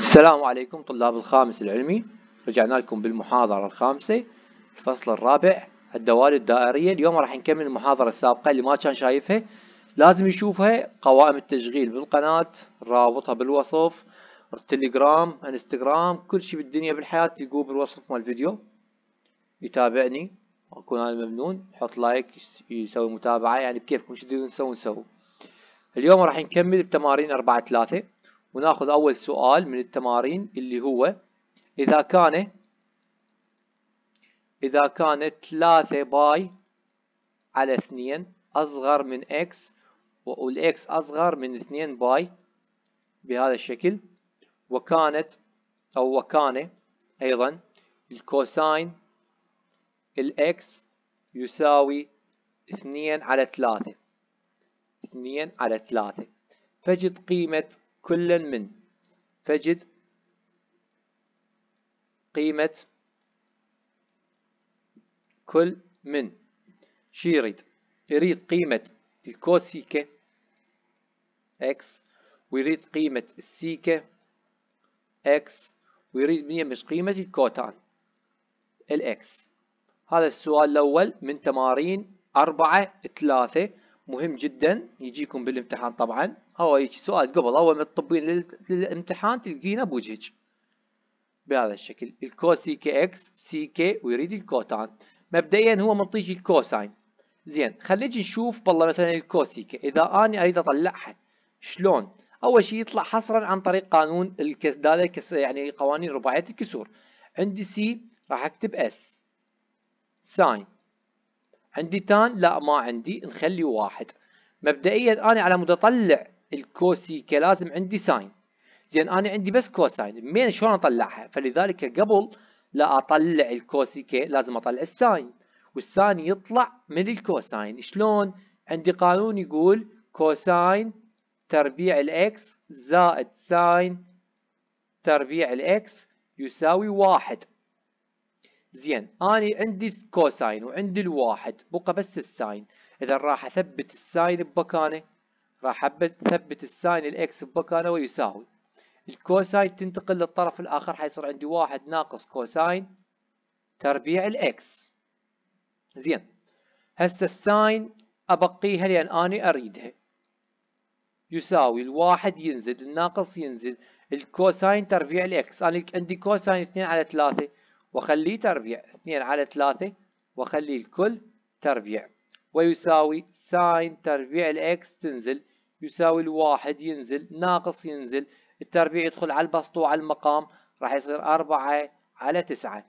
السلام عليكم طلاب الخامس العلمي رجعنا لكم بالمحاضرة الخامسة الفصل الرابع الدوال الدائرية اليوم راح نكمل المحاضرة السابقة اللي ما كان شايفها لازم يشوفها قوائم التشغيل بالقناة رابطها بالوصف التليجرام انستغرام كل شيء بالدنيا بالحياة تلقوه بالوصف مال الفيديو يتابعني اكون انا ممنون يحط لايك يسوي متابعة يعني بكيفكم شو تريدون تسوون سووا اليوم راح نكمل بتمارين أربعة ثلاثة وناخذ أول سؤال من التمارين اللي هو إذا كان إذا كان 3 باي على 2 أصغر من x والإكس أصغر من 2 باي بهذا الشكل وكانت أو وكان أيضا الكوساين الإكس يساوي 2 على 3 2 على 3 فجد قيمة كلا من فجد قيمة كل من شو يريد يريد قيمة الكوسيكا x ويريد قيمة السيكا x ويريد من مش قيمة الكوتان الاكس هذا السؤال الأول من تمارين أربعة ثلاثة مهم جدا يجيكم بالامتحان طبعا هو هيك سؤال قبل اول ما تطبين للامتحان تلقينه بوجهك بهذا الشكل الكو سي كي اكس سي كي ويريد الكوتان مبدئيا هو منطيج الكوساين زين خليج نشوف بالله مثلا الكوسيكا اذا انا اريد اطلعها شلون اول شيء يطلع حصرا عن طريق قانون الكسداله كس يعني قوانين رباعيه الكسور عندي سي راح اكتب اس ساين عندي تان لا ما عندي نخلي واحد مبدئيا انا على متطلع الكوسيكا لازم عندي ساين زين انا عندي بس كوساين مين شلون اطلعها فلذلك قبل لا اطلع الكوسيكا لازم اطلع الساين والساين يطلع من الكوساين شلون عندي قانون يقول كوساين تربيع الاكس زائد ساين تربيع الاكس يساوي واحد زين اني عندي كوساين وعندي الواحد بقى بس الساين اذا راح اثبت الساين بمكانه راح أثبت الساين الإكس بمكانه ويساوي الكوساين تنتقل للطرف الآخر حيصير عندي واحد ناقص كوساين تربيع الإكس زين هسه الساين أبقيها لأن أنا أريدها يساوي الواحد ينزل الناقص ينزل الكوساين تربيع الإكس أنا عندي كوساين 2 على 3 وخليه تربيع 2 على 3 وخليه الكل تربيع ويساوي ساين تربيع الإكس تنزل يساوي الواحد ينزل ناقص ينزل التربيع يدخل على البسطوع على المقام راح يصير أربعة على تسعة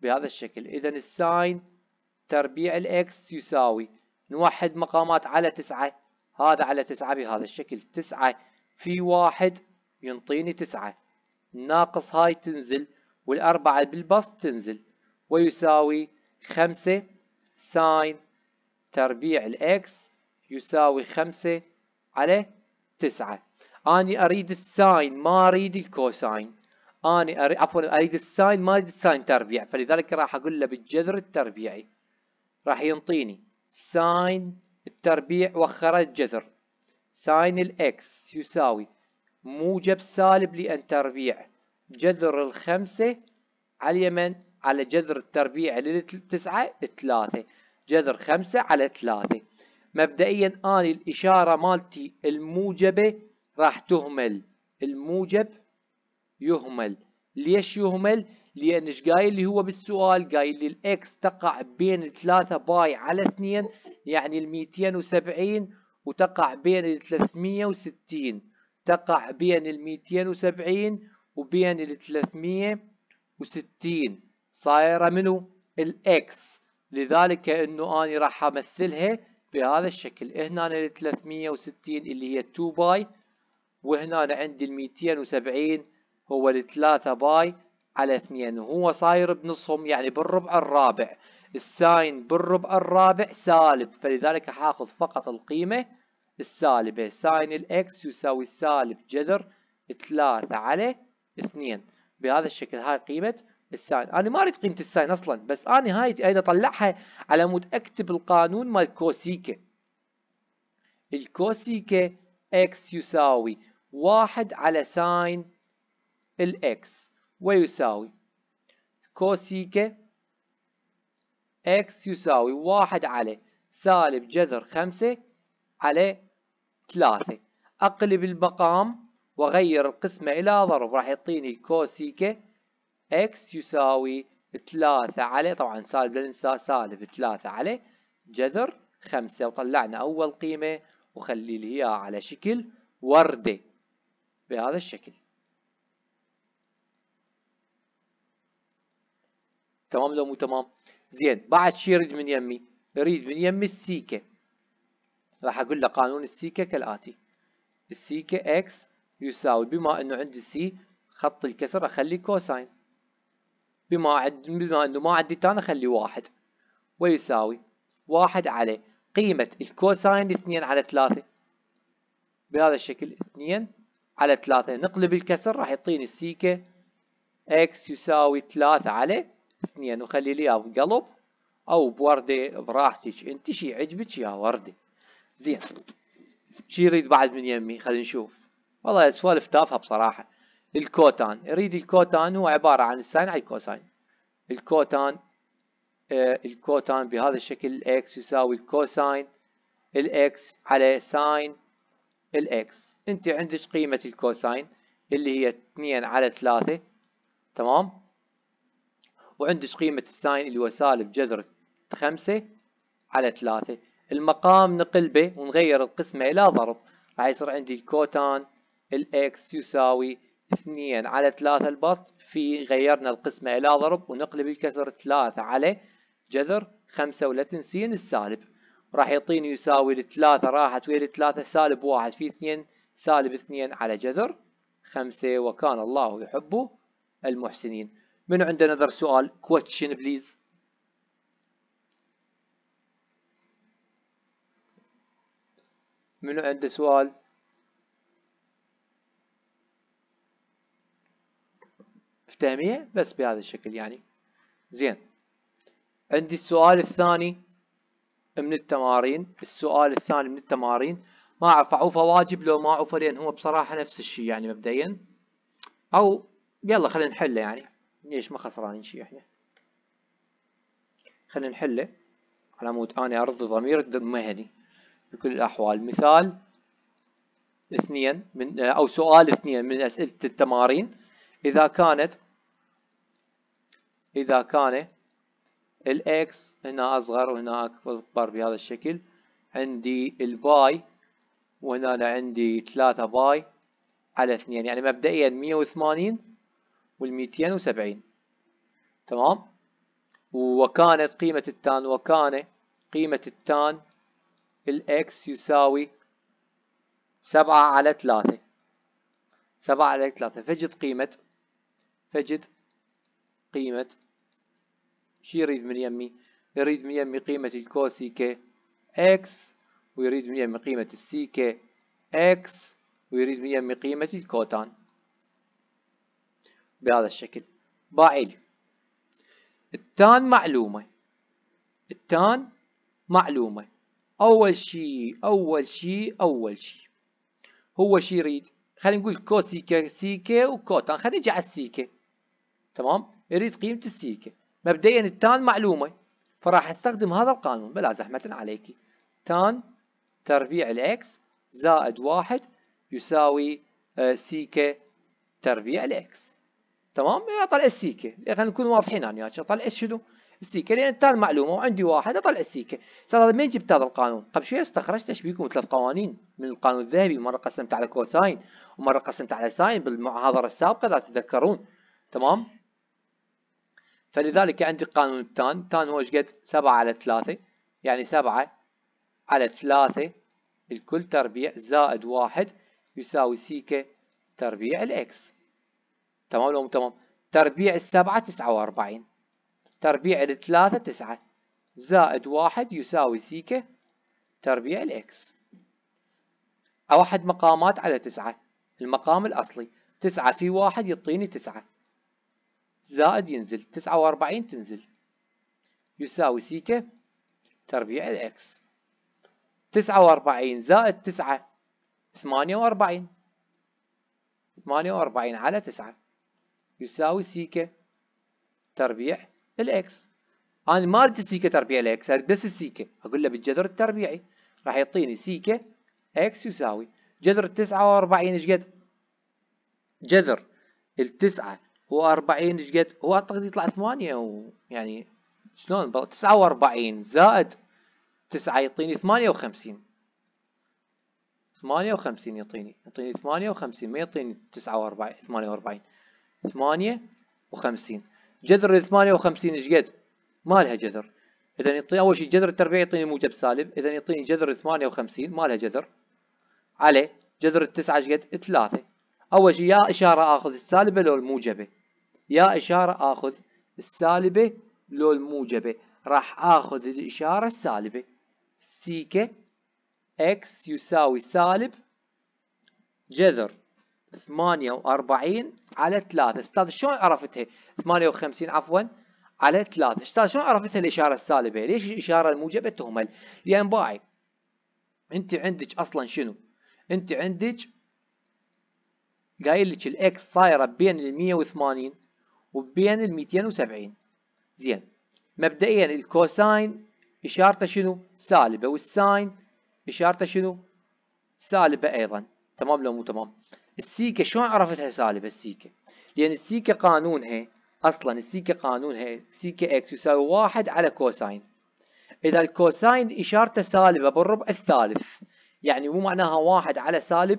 بهذا الشكل إذا الساين تربيع الإكس يساوي نوحد مقامات على تسعة هذا على تسعة بهذا الشكل تسعة في واحد ينطيني تسعة ناقص هاي تنزل والأربعة بالبسط تنزل ويساوي خمسة ساين تربيع الإكس يساوي خمسة على تسعة أنا أريد الساين ما أريد الكوساين أنا أريد عفوا أريد الساين ما أريد الساين تربيع فلذلك راح أقول له بالجذر التربيعي راح ينطيني ساين التربيع وخرج الجذر ساين الإكس يساوي موجب سالب لأن تربيع جذر الخمسة على اليمن على جذر التربيع للتسعة ثلاثة جذر خمسة على ثلاثة مبدئيا اني الاشاره مالتي الموجبه راح تهمل الموجب يهمل ليش يهمل لان ايش قايل لي هو بالسؤال قايل لي الاكس تقع بين 3 باي على 2 يعني ال 270 وتقع بين ال 360 تقع بين ال 270 وبين ال 360 صايره منو الاكس لذلك انه اني راح امثلها بهذا الشكل هنا ال 360 اللي هي 2 باي وهنا عندي ال 270 هو ال 3 باي على 2 وهو صاير بنصهم يعني بالربع الرابع الساين بالربع الرابع سالب فلذلك حاخذ فقط القيمة السالبة ساين الاكس يساوي سالب جذر 3 على 2 بهذا الشكل هاي قيمة الساين انا ما اريد قيمه الساين اصلا بس انا هاي اريد اطلعها على مود اكتب القانون مال كوسيكا الكوسيكا اكس يساوي واحد على ساين الاكس ويساوي كوسيكا اكس يساوي واحد على سالب جذر خمسة على ثلاثة أقلب المقام واغير القسمة إلى ضرب راح يعطيني كوسيكا x يساوي 3 على طبعا سالب لننسى سالب 3 على جذر 5 وطلعنا أول قيمة وخلي لي إياها على شكل وردة بهذا الشكل تمام لو مو تمام زين بعد شي يريد من يمي يريد من يمي السيكة راح أقول له قانون السيكة كالآتي السيكة x يساوي بما أنه عندي سي خط الكسر أخلي كوساين بما عد بما انه ما عندي تان اخلي واحد ويساوي واحد على قيمة الكوساين اثنين على ثلاثة بهذا الشكل اثنين على ثلاثة نقلب الكسر راح يعطيني السيكة اكس يساوي ثلاثة على اثنين وخلي لي اياها بقلب او بوردة براحتك انت شي عجبك يا وردة زين شي يريد بعد من يمي خلينا نشوف والله سوالف تافهه بصراحه الكوتان اريد الكوتان هو عبارة عن الساين على الكوساين الكوتان آه الكوتان بهذا الشكل الاكس يساوي الكوساين الاكس على ساين الاكس انت عندك قيمة الكوساين اللي هي 2 على 3 تمام وعندك قيمة الساين اللي هو سالب جذر 5 على 3 المقام نقلبه ونغير القسمة إلى ضرب راح يصير عندي الكوتان الاكس يساوي 2 على 3 البسط في غيرنا القسمة إلى ضرب ونقلب الكسر 3 على جذر 5 ولا تنسين السالب راح يعطيني يساوي الثلاثة راحت ويا الثلاثة سالب واحد في اثنين سالب اثنين على جذر خمسة وكان الله يحب المحسنين من عندنا نظر سؤال question بليز من عنده سؤال التامية بس بهذا الشكل يعني زين عندي السؤال الثاني من التمارين السؤال الثاني من التمارين ما اعرف اعوفه واجب لو ما اعوفه لان هو بصراحة نفس الشيء يعني مبدئيا او يلا خلينا نحله يعني ليش ما خسرانين شيء احنا خلينا نحله على مود اني ارضي ضمير المهني بكل الاحوال مثال اثنين من او سؤال اثنين من اسئله التمارين اذا كانت إذا كان الإكس هنا أصغر وهنا أكبر بهذا الشكل عندي الباي وهنا أنا عندي 3 باي على 2 يعني مبدئيا 180 وال 270 تمام وكانت قيمة التان وكان قيمة التان الإكس يساوي 7 على 3 7 على 3 فجد قيمة فجد قيمة شي يريد من يمي يريد من يمي قيمة الكوسي كي اكس ويريد من يمي قيمة السي كي اكس ويريد من يمي قيمة الكوتان بهذا الشكل باعلي التان معلومة التان معلومة أول شيء أول شيء أول شيء هو شيء يريد خلينا نقول كوسيكا سيكا وكوتان خلينا نجي على السيكا تمام يريد قيمة السيكا مبدئيا التان معلومة فراح استخدم هذا القانون بلا زحمة عليك تان تربيع الاكس زائد واحد يساوي آه، سيكا تربيع الاكس تمام اطلع السيكا خلينا نكون واضحين انا وياك اطلع شنو السيكا لان التان معلومة وعندي واحد اطلع السيكا صار من جبت هذا القانون قبل شوية استخرجت بيكم ثلاث قوانين من القانون الذهبي مرة قسمت على كوساين ومرة قسمت على ساين بالمحاضرة السابقة اذا تتذكرون تمام فلذلك عندي قانون التان تان هو قد 7 على 3 يعني 7 على 3 الكل تربيع زائد 1 يساوي سيكا تربيع الاكس تمام لو تمام تربيع السبعة تسعة واربعين تربيع الثلاثة تسعة زائد واحد يساوي سيكا تربيع الاكس أوحد مقامات على تسعة المقام الأصلي تسعة في واحد يعطيني تسعة زائد ينزل 49 تنزل يساوي سيكا تربيع الإكس 49 زائد 9 48 48 على 9 يساوي سيكا تربيع الإكس أنا ما أريد السيكا تربيع الإكس أريد بس السيكا أقول له بالجذر التربيعي راح يعطيني سيكا إكس يساوي جذر 49 إيش قد؟ جذر التسعة و40 ايش قد؟ هو اعتقد يطلع 8 و يعني شلون 49 زائد 9 يعطيني 58 58 يعطيني يعطيني 58 ما يعطيني 49 48 58 جذر ال 58 ايش قد؟ ما لها جذر اذا يعطيني اول شيء جذر التربيع يعطيني موجب سالب اذا يعطيني جذر 58 ما لها جذر عليه جذر التسعة ايش قد؟ ثلاثة اول شيء يا اشارة اخذ السالبة لو الموجبة يا إشارة آخذ السالبة لو الموجبة راح آخذ الإشارة السالبة سيكة X يساوي سالب جذر 48 على 3 استاذ شلون عرفتها 58 عفوا على 3 استاذ شلون عرفتها الإشارة السالبة ليش الإشارة الموجبة تهمل لأن باعي أنت عندك أصلا شنو أنت عندك قايل لك الإكس صايرة بين ال 180 وبين ال 270 زين مبدئيا الكوساين اشارته شنو؟ سالبه والساين اشارته شنو؟ سالبه ايضا تمام لو مو تمام السيكا شلون عرفتها سالبه السيكا؟ لان السيكا قانونها اصلا السيكا قانونها سيكا اكس يساوي واحد على كوساين اذا الكوساين اشارته سالبه بالربع الثالث يعني مو معناها واحد على سالب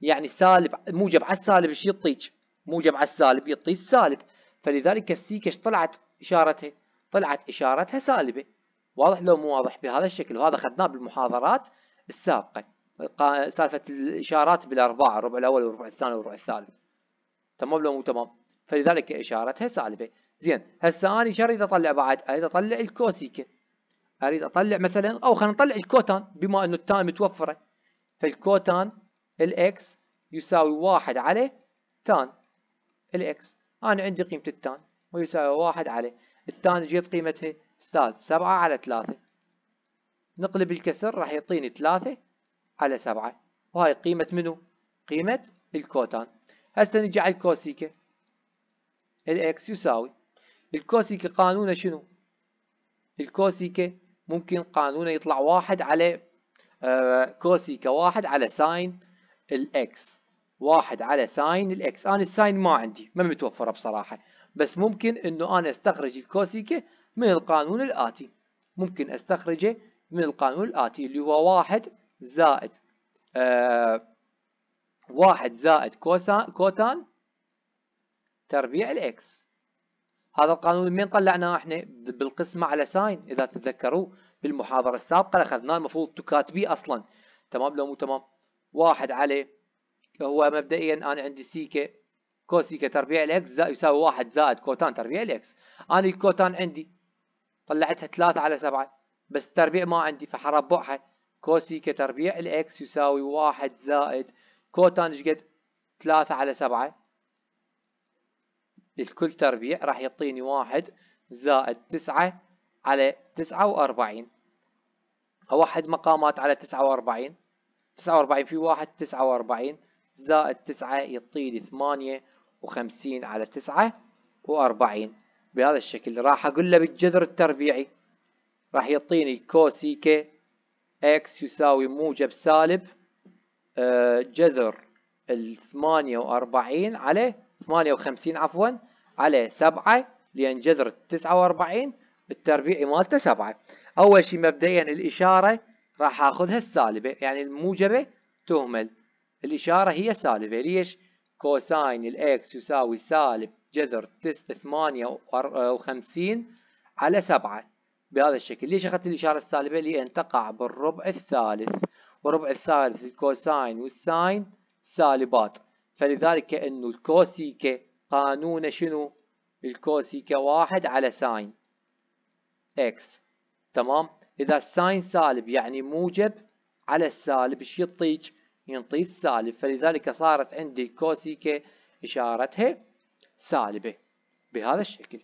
يعني سالب موجب على السالب ايش يعطيك؟ موجب على السالب يعطي السالب فلذلك السيكش طلعت اشارتها طلعت اشارتها سالبه واضح لو مو واضح بهذا الشكل وهذا اخذناه بالمحاضرات السابقه سالفه الاشارات بالارباع الربع الاول والربع الثاني والربع الثالث تمام لو مو تمام فلذلك اشارتها سالبه زين هسه انا ايش اريد اطلع بعد اريد اطلع الكوسيكه اريد اطلع مثلا او خلينا نطلع الكوتان بما انه التان متوفره فالكوتان الاكس يساوي واحد على تان الإكس أنا عندي قيمة التان ويساوي واحد على التان جيت قيمتها استاذ سبعة على ثلاثة نقلب الكسر راح يعطيني ثلاثة على سبعة وهاي قيمة منو؟ قيمة الكوتان هسه نجي على الكوسيكا الإكس يساوي الكوسيكا قانونه شنو؟ الكوسيكا ممكن قانونه يطلع واحد على آه، كوسيكا واحد على ساين الإكس واحد على ساين الاكس انا الساين ما عندي ما متوفره بصراحه بس ممكن انه انا استخرج الكوسيكه من القانون الاتي ممكن استخرجه من القانون الاتي اللي هو واحد زائد آه واحد زائد كوسا كوتان تربيع الاكس هذا القانون من طلعناه احنا بالقسمه على ساين اذا تتذكروا بالمحاضره السابقه اخذناه المفروض تكاتبيه اصلا تمام لو مو تمام واحد عليه هو مبدئيا انا عندي سيكا كوسيكا تربيع الاكس يساوي واحد زائد كوتان تربيع الاكس انا الكوتان عندي طلعتها ثلاثة على سبعة بس التربيع ما عندي فحربعها كوسيكا تربيع الاكس يساوي واحد زائد كوتان ايش قد؟ ثلاثة على سبعة الكل تربيع راح يعطيني واحد زائد تسعة على تسعة وأربعين أوحد مقامات على تسعة وأربعين تسعة وأربعين في واحد تسعة وأربعين زائد 9 يعطيني 58 على 9 و40 بهذا الشكل راح اقول له بالجذر التربيعي راح يعطيني كوسيك اكس يساوي موجب سالب آه، جذر ال 48 عليه 58 عفوا عليه 7 لان جذر 49 التربيعي مالته 7 اول شيء مبدئيا الاشاره راح اخذها السالبه يعني الموجبه تهمل الإشارة هي سالبة ليش؟ كوساين الإكس يساوي سالب جذر تس ثمانية وخمسين على سبعة بهذا الشكل ليش أخذت الإشارة السالبة؟ لأن تقع بالربع الثالث والربع الثالث الكوساين والساين سالبات فلذلك أنه الكوسيكة قانون شنو؟ الكوسيكة واحد على ساين إكس تمام؟ إذا الساين سالب يعني موجب على السالب ايش يطيج؟ ينطي السالب فلذلك صارت عندي كوسيك إشارتها سالبة بهذا الشكل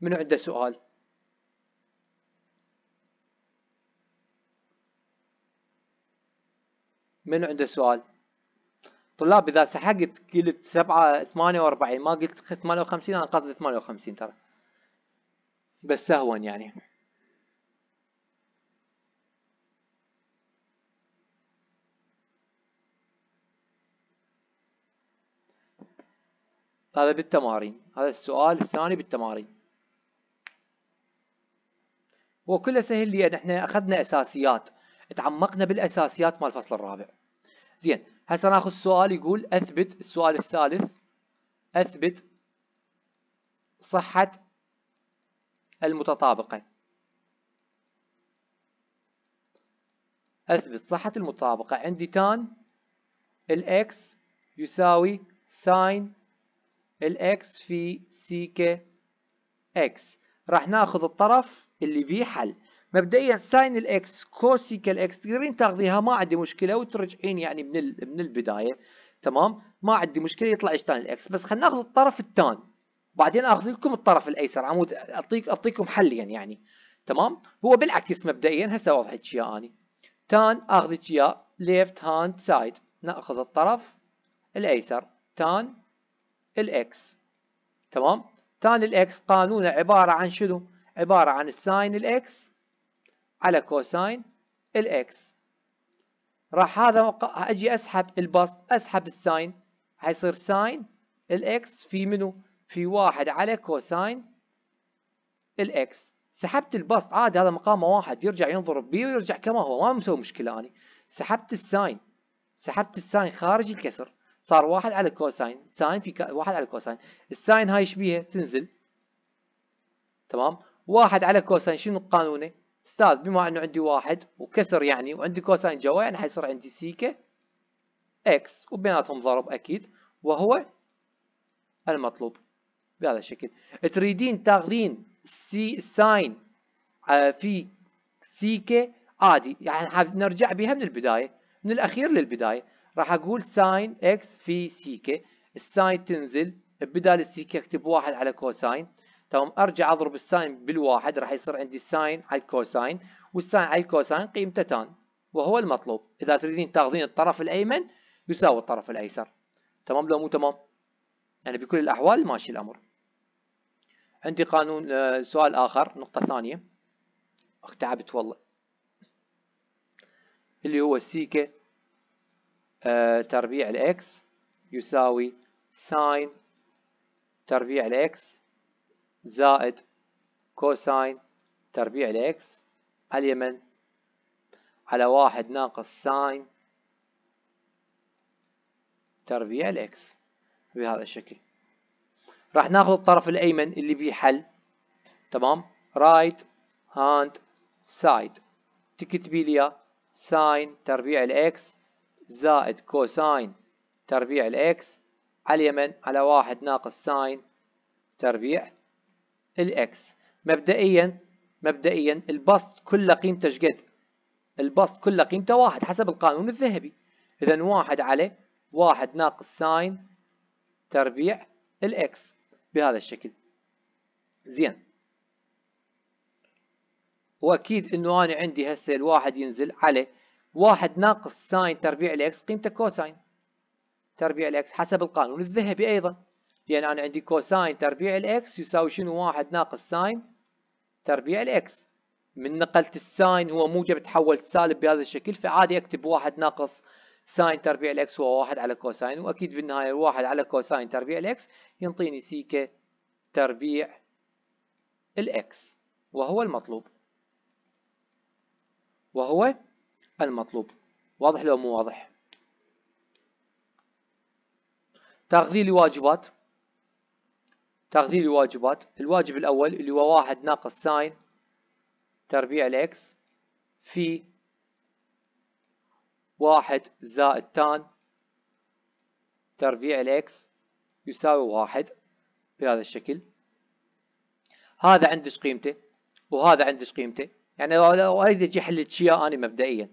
من عنده سؤال من عنده سؤال طلاب اذا سحقت قلت سبعة ثمانية واربعين ما قلت ثمانية وخمسين انا قصدي ثمانية وخمسين ترى بس سهوا يعني هذا بالتمارين هذا السؤال الثاني بالتمارين وكله سهل لأن احنا أخذنا أساسيات تعمقنا بالأساسيات مال الفصل الرابع زين هسه ناخذ سؤال يقول أثبت السؤال الثالث أثبت صحة المتطابقة أثبت صحة المتطابقة عندي تان الإكس يساوي ساين الاكس في سيكا اكس راح ناخذ الطرف اللي بيه حل مبدئيا ساين الاكس كوسيكا الاكس تقدرين تاخذيها ما عندي مشكله وترجعين يعني من من البدايه تمام ما عندي مشكله يطلع ايش تان الاكس بس خلينا ناخذ الطرف التان وبعدين اخذ لكم الطرف الايسر عمود اعطيك اعطيكم حليا يعني،, يعني تمام هو بالعكس مبدئيا هسه اوضح لك اياه اني تان اخذ لك اياه ليفت هاند سايد ناخذ الطرف الايسر تان الإكس تمام ثاني الإكس قانونه عبارة عن شنو عبارة عن الساين الإكس على كوساين الإكس راح هذا أجي أسحب البسط أسحب الساين حيصير ساين الإكس في منو في واحد على كوساين الإكس سحبت البسط عادي هذا مقامه واحد يرجع ينظر بي ويرجع كما هو ما مسوي مشكلة اني سحبت الساين سحبت الساين خارج الكسر صار واحد على كوساين ساين في واحد على كوساين الساين هاي شبيهه تنزل تمام واحد على كوساين شنو قانونه استاذ بما انه عندي واحد وكسر يعني وعندي كوساين جوا يعني حيصير عندي سيكا اكس وبيناتهم ضرب اكيد وهو المطلوب بهذا الشكل تريدين تاخذين سي ساين آه، في سيكا عادي يعني نرجع بها من البدايه من الاخير للبدايه راح اقول ساين اكس في سيكا الساين تنزل بدال السيكا اكتب واحد على كوساين تمام ارجع اضرب الساين بالواحد راح يصير عندي الساين على الكوساين والساين على الكوساين قيمته تان وهو المطلوب اذا تريدين تاخذين الطرف الايمن يساوي الطرف الايسر تمام لو مو تمام يعني بكل الاحوال ماشي الامر عندي قانون آه، سؤال اخر نقطه ثانيه تعبت والله اللي هو السيكه آه، تربيع الإكس يساوي ساين تربيع الإكس زائد كوساين تربيع الإكس على اليمن على واحد ناقص ساين تربيع الإكس بهذا الشكل راح ناخذ الطرف الأيمن اللي بيه حل تمام رايت هاند سايد تكتبي لي ساين تربيع الإكس زائد كوساين تربيع الإكس على اليمن على واحد ناقص ساين تربيع الإكس مبدئيا مبدئيا البسط كل قيمته شقد البسط كل قيمته واحد حسب القانون الذهبي إذا واحد على واحد ناقص ساين تربيع الإكس بهذا الشكل زين واكيد انه انا عندي هسه الواحد ينزل على واحد ناقص ساين تربيع الاكس قيمته كوساين تربيع الاكس حسب القانون الذهبي ايضا لان انا عندي كوساين تربيع الاكس يساوي شنو واحد ناقص ساين تربيع الاكس من نقلت الساين هو موجب تحول سالب بهذا الشكل فعادي اكتب واحد ناقص ساين تربيع الاكس هو واحد على كوساين واكيد بالنهايه واحد على كوساين تربيع الاكس ينطيني سيكا تربيع الاكس وهو المطلوب وهو المطلوب واضح لو مو واضح تغذية الواجبات تغذية الواجبات الواجب الأول اللي هو واحد ناقص ساين تربيع الإكس في واحد زائد تان تربيع الإكس يساوي واحد بهذا الشكل هذا عندش قيمته وهذا عندش قيمته يعني لو اريد اجي احل تشيا انا مبدئيا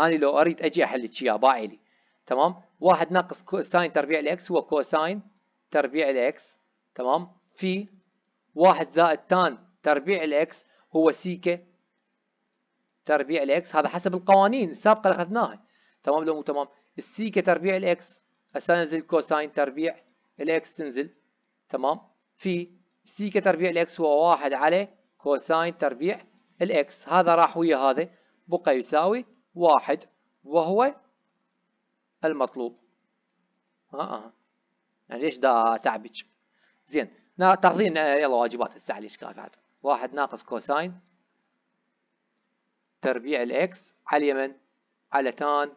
انا لو اريد اجي احل اياه لي تمام واحد ناقص ساين تربيع الاكس هو كوساين تربيع الاكس تمام في واحد زائد تان تربيع الاكس هو سيكا تربيع الاكس هذا حسب القوانين السابقه اللي اخذناها تمام لو مو تمام السيكا تربيع الاكس هسه انزل كوساين تربيع الاكس تنزل تمام في سيكا تربيع الاكس هو واحد على كوساين تربيع الاكس هذا راح ويا هذا بقى يساوي واحد وهو المطلوب ها آه, آه. يعني ليش دا تعبج زين تاخذين آه، يلا واجبات هسه ليش كافات واحد ناقص كوساين تربيع الاكس على اليمن على تان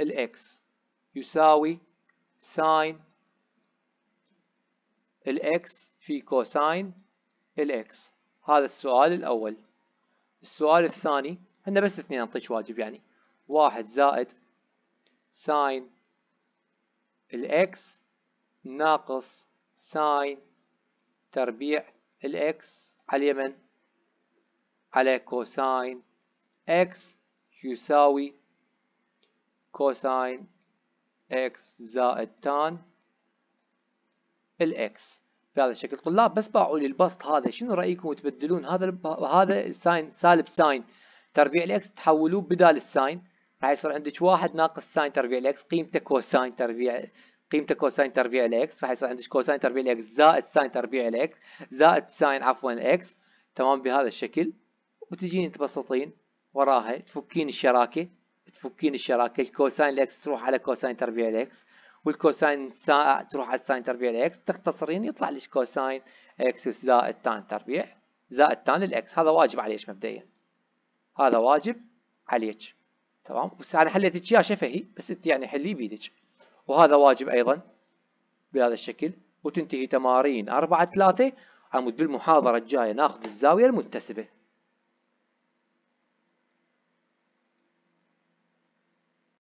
الاكس يساوي ساين الاكس في كوساين الاكس هذا السؤال الاول السؤال الثاني عندنا بس اثنين انطيك واجب يعني واحد زائد ساين الاكس ناقص ساين تربيع الاكس على اليمن على كوساين اكس يساوي كوساين اكس زائد تان الاكس بهذا الشكل طلاب بس باعوا لي البسط هذا شنو رايكم تبدلون هذا هذا الساين سالب ساين تربيع الاكس تحولوه بدال الساين راح يصير عندك واحد ناقص ساين تربيع الاكس قيمته كوساين تربيع قيمته كوساين تربيع الاكس راح يصير عندك كوساين تربيع الاكس زائد ساين تربيع الاكس زائد ساين عفوا الاكس تمام بهذا الشكل وتجين تبسطين وراها تفكين الشراكه تفكين الشراكه الكوساين الاكس تروح على كوساين تربيع الاكس والكوساين سا... تروح على الساين تربيع الاكس تختصرين يطلع لك كوساين اكس زائد تان تربيع زائد تان الاكس هذا واجب عليك مبدئيا هذا واجب عليك تمام بس انا حليت لك اياه شفهي بس انت يعني حليه بيدك وهذا واجب ايضا بهذا الشكل وتنتهي تمارين 4 3 عمود بالمحاضرة الجاية ناخذ الزاوية المنتسبة